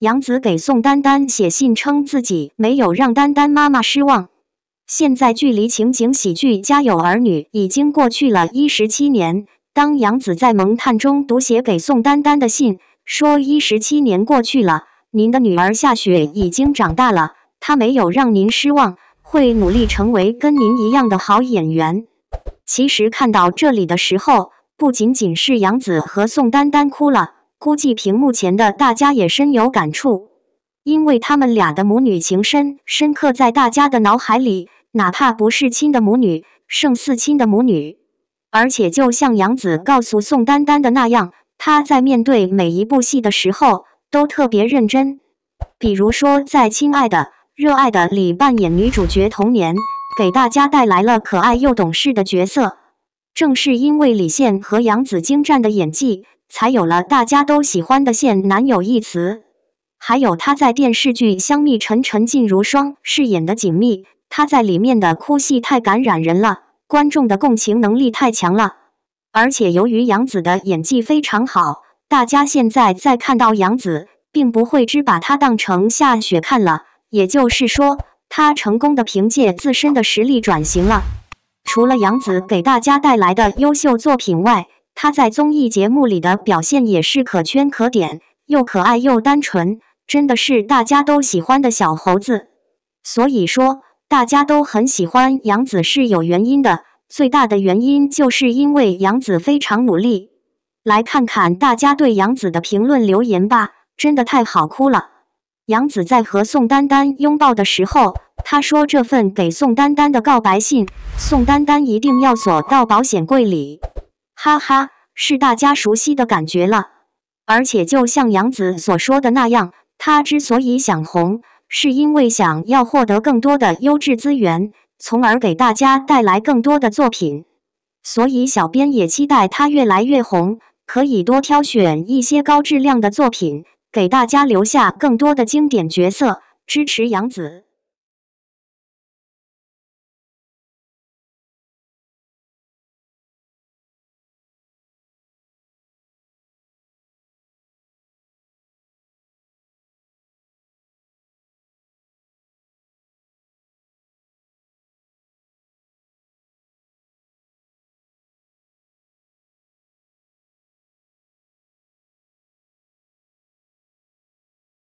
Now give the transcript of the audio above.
杨子给宋丹丹写信称自己没有让丹丹妈妈失望。现在距离情景喜剧《家有儿女》已经过去了一十七年。当杨子在蒙探中读写给宋丹丹的信，说一十七年过去了，您的女儿夏雪已经长大了，她没有让您失望，会努力成为跟您一样的好演员。其实看到这里的时候，不仅仅是杨子和宋丹丹哭了。估计屏幕前的大家也深有感触，因为他们俩的母女情深，深刻在大家的脑海里。哪怕不是亲的母女，胜似亲的母女。而且，就像杨子告诉宋丹丹的那样，他在面对每一部戏的时候都特别认真。比如说，在《亲爱的，热爱的》里扮演女主角童年，给大家带来了可爱又懂事的角色。正是因为李现和杨子精湛的演技。才有了大家都喜欢的“现男友”一词，还有他在电视剧《香蜜沉沉烬如霜》饰演的锦觅，他在里面的哭戏太感染人了，观众的共情能力太强了。而且由于杨紫的演技非常好，大家现在再看到杨紫，并不会只把她当成夏雪看了，也就是说，她成功的凭借自身的实力转型了。除了杨紫给大家带来的优秀作品外，他在综艺节目里的表现也是可圈可点，又可爱又单纯，真的是大家都喜欢的小猴子。所以说，大家都很喜欢杨子是有原因的，最大的原因就是因为杨子非常努力。来看看大家对杨子的评论留言吧，真的太好哭了。杨子在和宋丹丹拥抱的时候，他说这份给宋丹丹的告白信，宋丹丹一定要锁到保险柜里。哈哈，是大家熟悉的感觉了。而且，就像杨子所说的那样，他之所以想红，是因为想要获得更多的优质资源，从而给大家带来更多的作品。所以，小编也期待他越来越红，可以多挑选一些高质量的作品，给大家留下更多的经典角色。支持杨子。